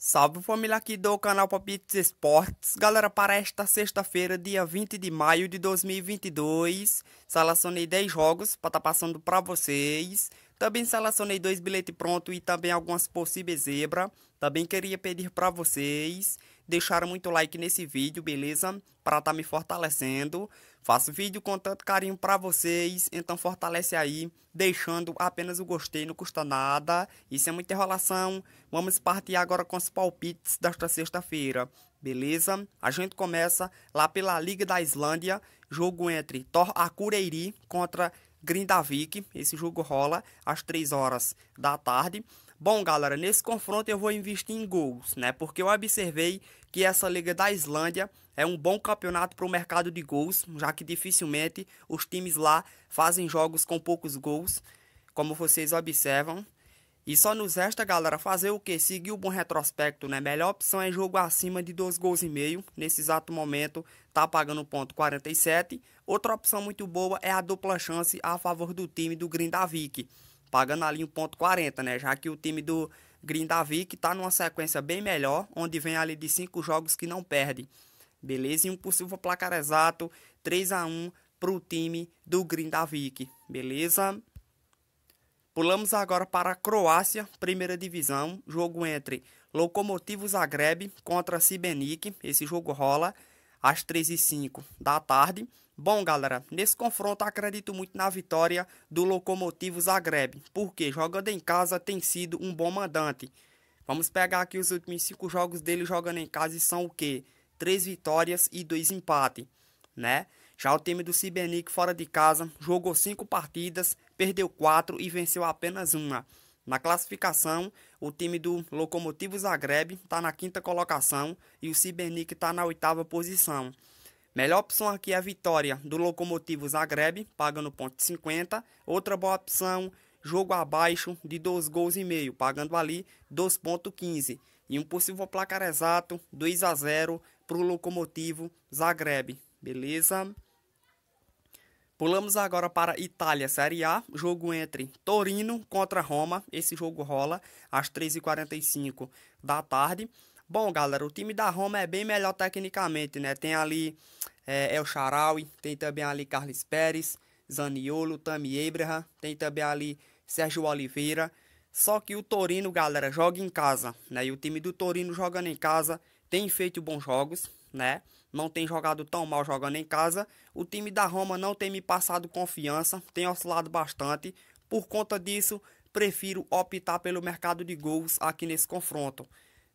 Salve família aqui do canal Papitos Esportes. Galera, para esta sexta-feira, dia 20 de maio de 2022, selecionei 10 jogos para estar tá passando para vocês. Também selecionei dois bilhetes prontos e também algumas possíveis zebra. Também queria pedir para vocês deixar muito like nesse vídeo, beleza? Para estar tá me fortalecendo. Faço vídeo com tanto carinho para vocês, então fortalece aí, deixando apenas o gostei, não custa nada. Isso é muita enrolação. Vamos partir agora com os palpites desta sexta-feira, beleza? A gente começa lá pela Liga da Islândia, jogo entre Thor Akureiri contra Grindavik. Esse jogo rola às 3 horas da tarde. Bom, galera, nesse confronto eu vou investir em gols, né? Porque eu observei que essa Liga da Islândia é um bom campeonato para o mercado de gols, já que dificilmente os times lá fazem jogos com poucos gols, como vocês observam. E só nos resta, galera, fazer o que? Seguir o bom retrospecto, né? Melhor opção é jogo acima de dois gols e meio. Nesse exato momento, tá pagando ponto 47. Outra opção muito boa é a dupla chance a favor do time do Grindavik. Pagando ali 1.40, né? Já que o time do Grindavik tá numa sequência bem melhor, onde vem ali de 5 jogos que não perde. Beleza? E um possível placar exato, 3 a 1 pro time do Grindavik. Beleza? Pulamos agora para a Croácia, primeira divisão, jogo entre Locomotivo Zagreb contra Sibenik, esse jogo rola às 3 h 05 da tarde. Bom, galera, nesse confronto acredito muito na vitória do Locomotivo Zagreb, porque jogando em casa tem sido um bom mandante. Vamos pegar aqui os últimos cinco jogos dele jogando em casa e são o quê? Três vitórias e dois empates, né? Já o time do Cibernick fora de casa jogou cinco partidas, perdeu quatro e venceu apenas uma. Na classificação, o time do Locomotivo Zagreb está na quinta colocação e o Cibernick está na oitava posição. Melhor opção aqui é a vitória do Locomotivo Zagreb, pagando ponto 50. Outra boa opção, jogo abaixo de 2 gols e meio, pagando ali 2.15. E um possível placar exato, 2 a 0 para o Locomotivo Zagreb. Beleza? Pulamos agora para Itália, Série A, jogo entre Torino contra Roma. Esse jogo rola às 3h45 da tarde. Bom, galera, o time da Roma é bem melhor tecnicamente, né? Tem ali é, El Charaui, tem também ali Carlos Pérez, Zaniolo, Tami Ebraha, tem também ali Sérgio Oliveira. Só que o Torino, galera, joga em casa, né? E o time do Torino jogando em casa tem feito bons jogos, né? não tem jogado tão mal jogando em casa. O time da Roma não tem me passado confiança, tem oscilado bastante. Por conta disso, prefiro optar pelo mercado de gols aqui nesse confronto.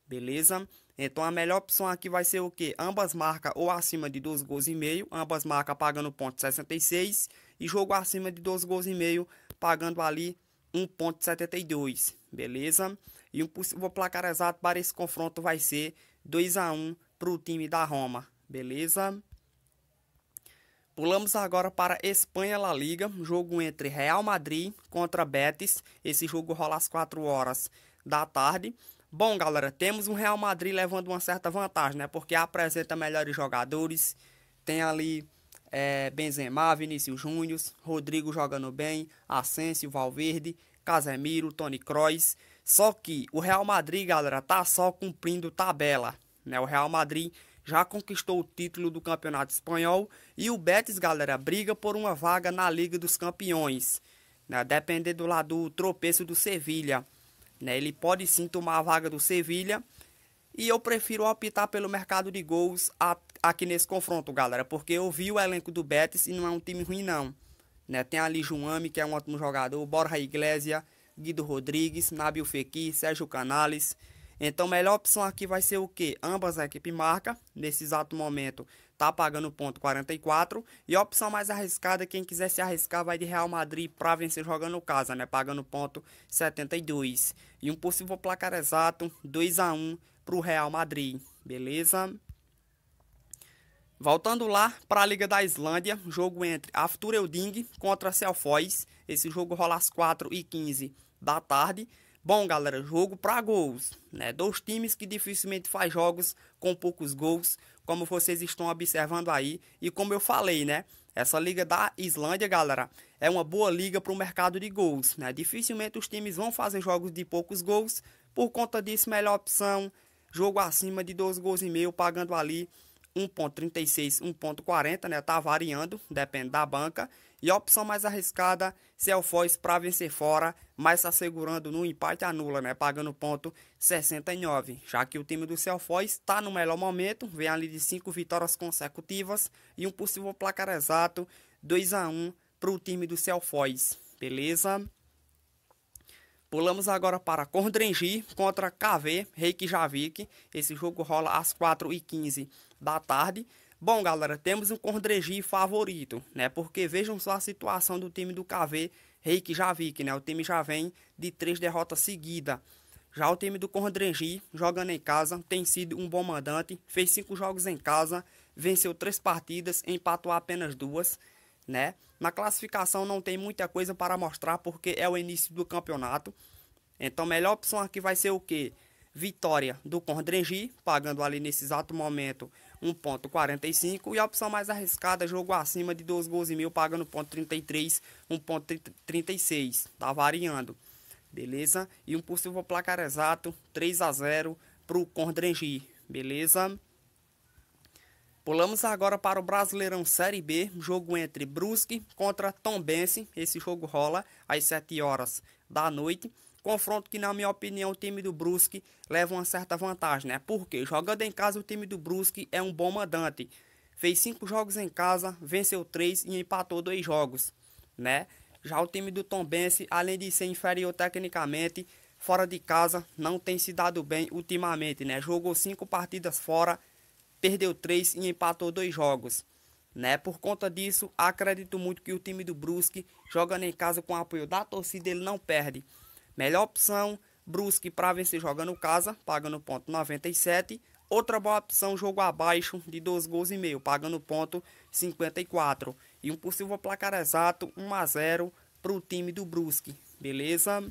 Beleza? Então a melhor opção aqui vai ser o que? Ambas marcas ou acima de 2 gols e meio, ambas marcas pagando 1.66 e jogo acima de 2 gols e meio pagando ali 1.72, beleza? E o possível placar exato para esse confronto vai ser 2 a 1 para o time da Roma. Beleza? Pulamos agora para Espanha La Liga, jogo entre Real Madrid contra Betis. Esse jogo rola às 4 horas da tarde. Bom, galera, temos um Real Madrid levando uma certa vantagem, né? Porque apresenta melhores jogadores. Tem ali é, Benzema, Vinícius Júnior, Rodrigo jogando bem, Asensio, Valverde, Casemiro, Tony Kroos. Só que o Real Madrid, galera, tá só cumprindo tabela, né? O Real Madrid já conquistou o título do Campeonato Espanhol e o Betis, galera, briga por uma vaga na Liga dos Campeões. Né? Dependendo lá do tropeço do Sevilha. Né? Ele pode sim tomar a vaga do Sevilha. E eu prefiro optar pelo mercado de gols a, aqui nesse confronto, galera. Porque eu vi o elenco do Betis e não é um time ruim, não. Né? Tem ali Juame, que é um ótimo jogador. Borja Iglesias, Guido Rodrigues, Nabil Fekir, Sérgio Canales... Então, melhor opção aqui vai ser o que? Ambas a equipe marca, nesse exato momento tá pagando ponto 44. E a opção mais arriscada, quem quiser se arriscar, vai de Real Madrid para vencer jogando casa, né? Pagando ponto 72. E um possível placar exato, 2 a 1 para o Real Madrid, beleza? Voltando lá para a Liga da Islândia, jogo entre Aftur Elding contra Selfoys. Esse jogo rola às 4h15 da tarde. Bom, galera, jogo para gols, né? Dois times que dificilmente faz jogos com poucos gols, como vocês estão observando aí e como eu falei, né? Essa liga da Islândia, galera, é uma boa liga para o mercado de gols, né? Dificilmente os times vão fazer jogos de poucos gols, por conta disso melhor opção, jogo acima de dois gols e meio, pagando ali 1.36, 1.40, né? Tá variando, depende da banca. E a opção mais arriscada, se é o Foz para vencer fora, mas assegurando tá segurando no empate anula, né? Pagando ponto 69. Já que o time do Celfoz está no melhor momento, vem ali de 5 vitórias consecutivas e um possível placar exato 2 a 1 para o time do Celfoz. Beleza? Pulamos agora para Condrengi contra KV Reykjavik. Esse jogo rola às 4h15 da tarde. Bom, galera, temos um Condrengi favorito, né? Porque vejam só a situação do time do KV Reykjavik, né? O time já vem de três derrotas seguidas. Já o time do Condrengi, jogando em casa, tem sido um bom mandante. Fez cinco jogos em casa, venceu três partidas, empatou apenas duas né? Na classificação não tem muita coisa para mostrar porque é o início do campeonato. Então, melhor opção aqui vai ser o que? Vitória do Condrengi, pagando ali nesse exato momento 1.45 e a opção mais arriscada, jogo acima de 2 gols e meio, pagando 1.33, 1.36, tá variando. Beleza? E um possível placar exato, 3 a 0 o Condrengi, beleza? Pulamos agora para o Brasileirão Série B, jogo entre Brusque contra Tombense. Esse jogo rola às 7 horas da noite. Confronto que, na minha opinião, o time do Brusque leva uma certa vantagem, né? Porque jogando em casa, o time do Brusque é um bom mandante. Fez cinco jogos em casa, venceu três e empatou dois jogos, né? Já o time do Tombense, além de ser inferior tecnicamente, fora de casa, não tem se dado bem ultimamente, né? Jogou cinco partidas fora, perdeu três e empatou dois jogos. Né? Por conta disso, acredito muito que o time do Brusque, jogando em casa com o apoio da torcida, ele não perde. Melhor opção, Brusque para vencer jogando em casa, pagando ponto 97. Outra boa opção, jogo abaixo de dois gols e meio, pagando ponto 54. E um possível placar exato, 1 a 0 para o time do Brusque, beleza?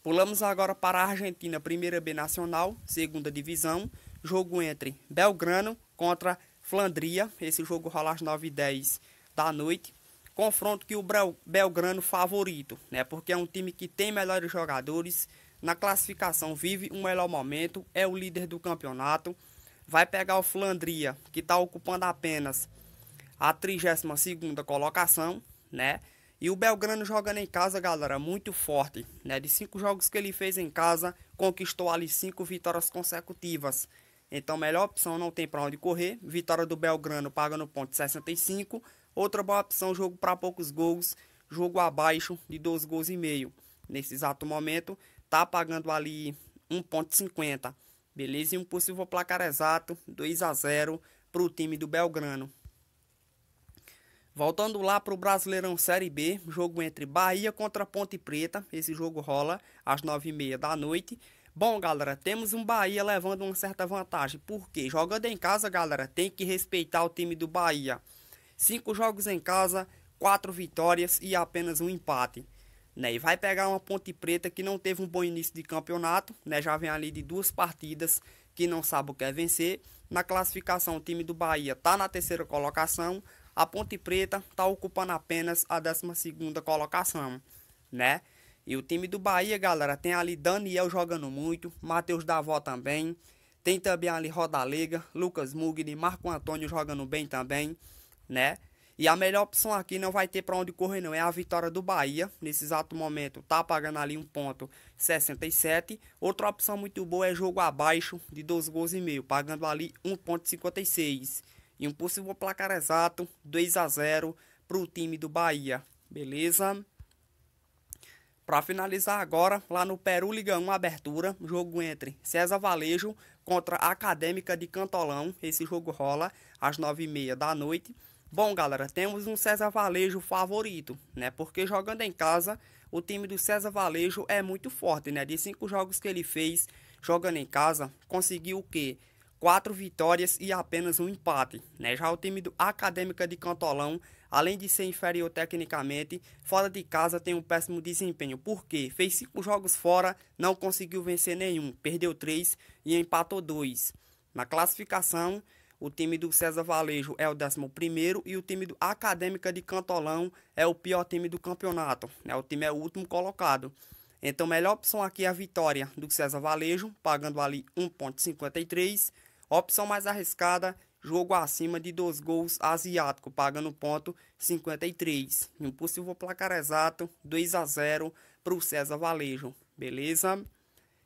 Pulamos agora para a Argentina, primeira B nacional, segunda divisão jogo entre Belgrano contra Flandria. Esse jogo rola às 9 e 10 da noite. Confronto que o Belgrano favorito, né? Porque é um time que tem melhores jogadores. Na classificação vive um melhor momento. É o líder do campeonato. Vai pegar o Flandria, que está ocupando apenas a 32 colocação, né? E o Belgrano jogando em casa, galera, muito forte, né? De cinco jogos que ele fez em casa, conquistou ali cinco vitórias consecutivas. Então, melhor opção não tem para onde correr. Vitória do Belgrano paga no ponto 65. Outra boa opção, jogo para poucos gols, jogo abaixo de 12 gols e meio. Nesse exato momento, tá pagando ali 1.50. Beleza? E um possível placar exato, 2 a 0 para o time do Belgrano. Voltando lá para o Brasileirão Série B, jogo entre Bahia contra Ponte Preta. Esse jogo rola às 9h30 da noite. Bom, galera, temos um Bahia levando uma certa vantagem, porque jogando em casa, galera, tem que respeitar o time do Bahia. Cinco jogos em casa, quatro vitórias e apenas um empate. Né? E vai pegar uma Ponte Preta que não teve um bom início de campeonato, né? já vem ali de duas partidas que não sabe o que é vencer. Na classificação, o time do Bahia está na terceira colocação, a Ponte Preta está ocupando apenas a décima segunda colocação, né? E o time do Bahia, galera, tem ali Daniel jogando muito, Matheus Davó também. Tem também ali Rodalega, Lucas Mugni, Marco Antônio jogando bem também, né? E a melhor opção aqui não vai ter para onde correr não, é a vitória do Bahia. Nesse exato momento tá pagando ali um ponto 67. Outra opção muito boa é jogo abaixo de 12 gols e meio, pagando ali 1.56. E um possível placar exato 2 a 0 para o time do Bahia. Beleza? Para finalizar agora, lá no Peru Liga 1 Abertura, jogo entre César Valejo contra a Acadêmica de Cantolão. Esse jogo rola às 9h30 da noite. Bom, galera, temos um César Valejo favorito, né? Porque jogando em casa, o time do César Valejo é muito forte, né? De cinco jogos que ele fez jogando em casa, conseguiu o quê? Quatro vitórias e apenas um empate, né? Já o time do Acadêmica de Cantolão Além de ser inferior tecnicamente, fora de casa tem um péssimo desempenho, Por quê? fez cinco jogos fora, não conseguiu vencer nenhum, perdeu três e empatou dois. Na classificação, o time do César Valejo é o 11 e o time do Acadêmica de Cantolão é o pior time do campeonato. Né? O time é o último colocado. Então, melhor opção aqui é a vitória do César Valejo, pagando ali 1,53. Opção mais arriscada jogo acima de dois gols asiático, pagando ponto 53. E um possível placar exato, 2 a 0 para o César Valejo, beleza?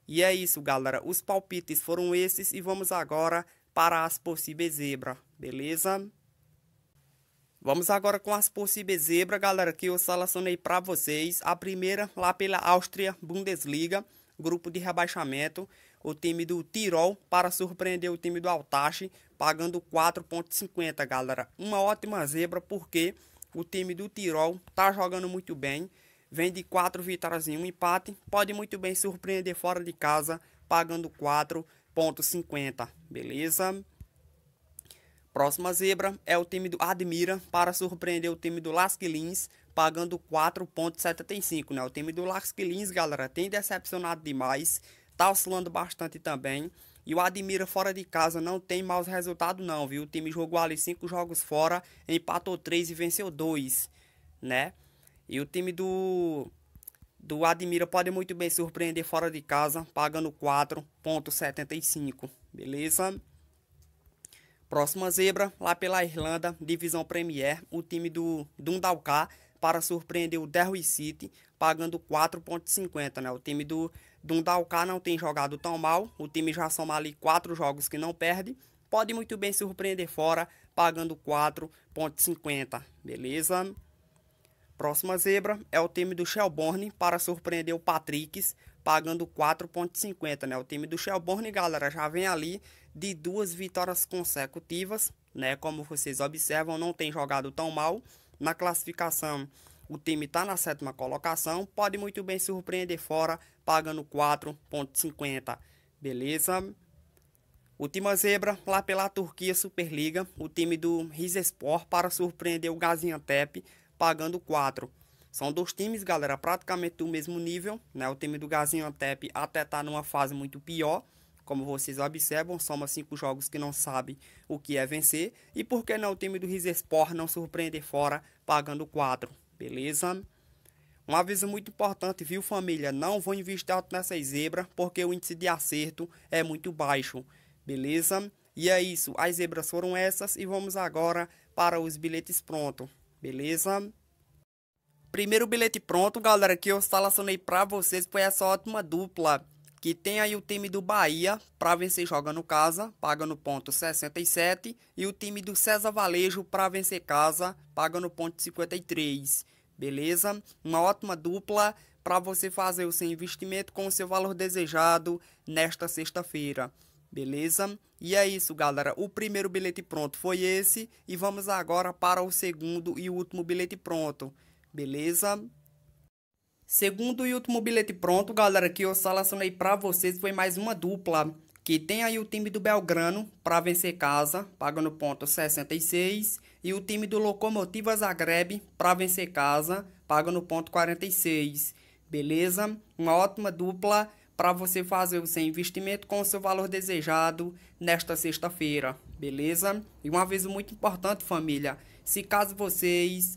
E é isso, galera. Os palpites foram esses e vamos agora para as possíveis zebra, beleza? Vamos agora com as possíveis zebra, galera, que eu selecionei para vocês. A primeira lá pela Áustria Bundesliga, grupo de rebaixamento o time do Tirol para surpreender o time do Altache, pagando 4,50, galera. Uma ótima zebra, porque o time do Tirol tá jogando muito bem, vem de 4 vitórias e um empate, pode muito bem surpreender fora de casa, pagando 4,50, beleza? Próxima zebra é o time do Admira para surpreender o time do Lasquilins, pagando 4.75, né? O time do Lasquilins, galera, tem decepcionado demais tá oscilando bastante também. E o Admira fora de casa não tem maus resultados não, viu? O time jogou ali cinco jogos fora, empatou três e venceu dois, né? E o time do do Admira pode muito bem surpreender fora de casa, pagando 4.75, beleza? Próxima zebra, lá pela Irlanda, divisão Premier, o time do Dundalk para surpreender o Derry City, pagando 4.50, né? O time do Dundalk não tem jogado tão mal, o time já soma ali quatro jogos que não perde, pode muito bem surpreender fora, pagando 4,50, beleza? Próxima zebra é o time do Shelbourne para surpreender o Patricks, pagando 4,50, né? O time do Shelbourne, galera, já vem ali de duas vitórias consecutivas, né? Como vocês observam, não tem jogado tão mal na classificação o time está na sétima colocação, pode muito bem surpreender fora, pagando 4,50. Beleza? O time Zebra, lá pela Turquia Superliga, o time do Rizespor para surpreender o Gaziantep, pagando 4. São dois times, galera, praticamente do mesmo nível, né? O time do Gaziantep até está numa fase muito pior, como vocês observam, soma 5 jogos que não sabe o que é vencer. E por que não o time do Rizespor não surpreender fora, pagando 4? Beleza? Um aviso muito importante, viu família? Não vou investir alto nessa zebra, porque o índice de acerto é muito baixo, beleza? E é isso, as zebras foram essas e vamos agora para os bilhetes pronto, beleza? Primeiro bilhete pronto, galera, que eu selecionei para vocês foi essa ótima dupla que tem aí o time do Bahia para vencer jogando casa, paga no ponto 67, e o time do César Valejo para vencer casa, paga no ponto 53. Beleza? Uma ótima dupla para você fazer o seu investimento com o seu valor desejado nesta sexta-feira. Beleza? E é isso, galera. O primeiro bilhete pronto foi esse e vamos agora para o segundo e último bilhete pronto. Beleza? Segundo e último bilhete pronto, galera, que eu selecionei para vocês foi mais uma dupla. Que tem aí o time do Belgrano para vencer casa, pagando ponto 66. E o time do Locomotiva Zagreb para vencer casa, pagando ponto 46. Beleza? Uma ótima dupla para você fazer o seu investimento com o seu valor desejado nesta sexta-feira, beleza? E um aviso muito importante, família. Se caso vocês